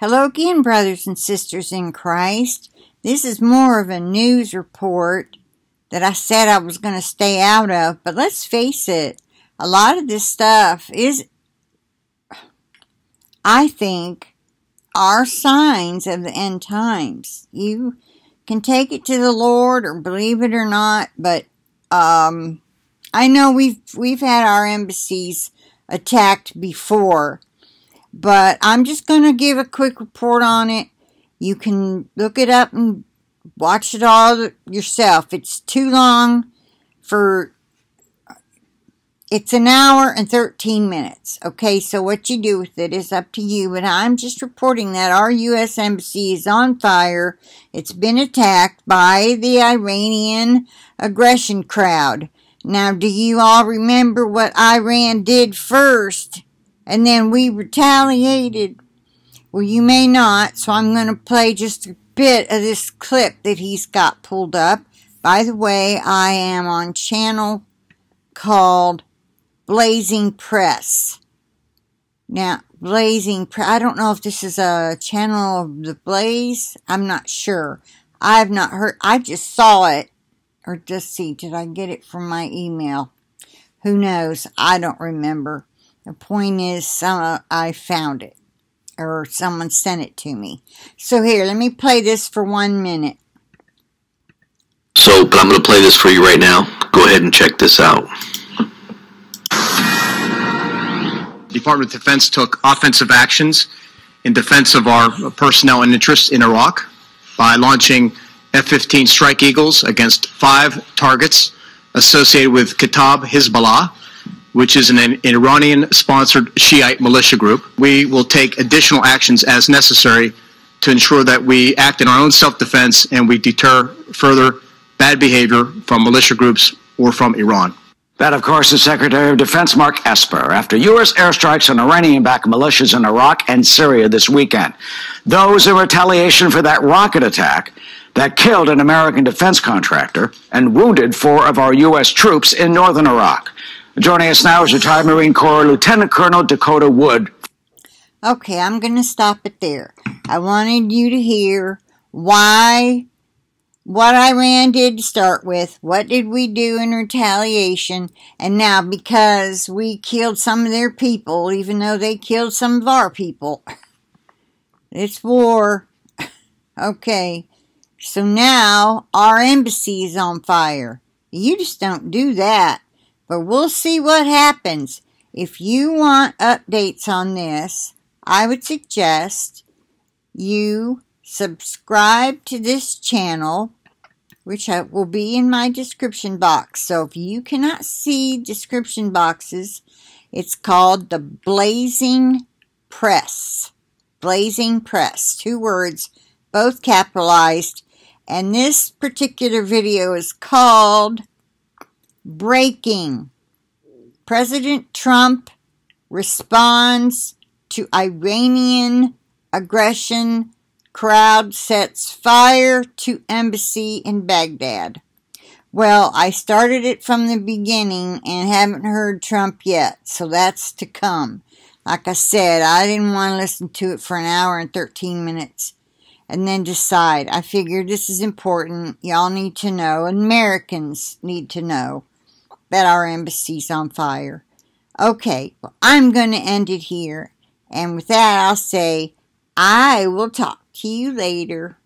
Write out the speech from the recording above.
Hello again, brothers and sisters in Christ. This is more of a news report that I said I was going to stay out of, but let's face it, a lot of this stuff is, I think, are signs of the end times. You can take it to the Lord or believe it or not, but um, I know we've we've had our embassies attacked before but I'm just going to give a quick report on it. You can look it up and watch it all yourself. It's too long for... It's an hour and 13 minutes. Okay, so what you do with it is up to you. But I'm just reporting that our U.S. Embassy is on fire. It's been attacked by the Iranian aggression crowd. Now, do you all remember what Iran did first? and then we retaliated. Well, you may not, so I'm going to play just a bit of this clip that he's got pulled up. By the way, I am on channel called Blazing Press. Now, Blazing Press, I don't know if this is a channel of the Blaze. I'm not sure. I've not heard, I just saw it. Or just see, did I get it from my email? Who knows? I don't remember. The point is, some, I found it, or someone sent it to me. So here, let me play this for one minute. So, but I'm going to play this for you right now. Go ahead and check this out. Department of Defense took offensive actions in defense of our personnel and interests in Iraq by launching F-15 Strike Eagles against five targets associated with Kitab Hezbollah, which is an, Iranian sponsored Shiite militia group. We will take additional actions as necessary to ensure that we act in our own self defense and we deter further bad behavior from militia groups or from Iran. That, of course, is Secretary of Defense Mark Esper after U.S. airstrikes on Iranian backed militias in Iraq and Syria this weekend. Those in retaliation for that rocket attack that killed an American defense contractor and wounded four of our U.S. troops in northern Iraq. Joining us now is retired Marine Corps Lieutenant Colonel Dakota Wood. Okay, I'm going to stop it there. I wanted you to hear why what Iran did to start with, what did we do in retaliation, and now because we killed some of their people, even though they killed some of our people. It's war. okay, so now our embassy is on fire. You just don't do that but we'll see what happens. If you want updates on this, I would suggest you subscribe to this channel, which will be in my description box. So if you cannot see description boxes, it's called the Blazing Press. Blazing Press. Two words, both capitalized. And this particular video is called breaking. President Trump responds to Iranian aggression. Crowd sets fire to embassy in Baghdad. Well, I started it from the beginning and haven't heard Trump yet, so that's to come. Like I said, I didn't want to listen to it for an hour and 13 minutes and then decide. I figured this is important. Y'all need to know. Americans need to know that our embassy's on fire. Okay, well, I'm going to end it here. And with that, I'll say, I will talk to you later.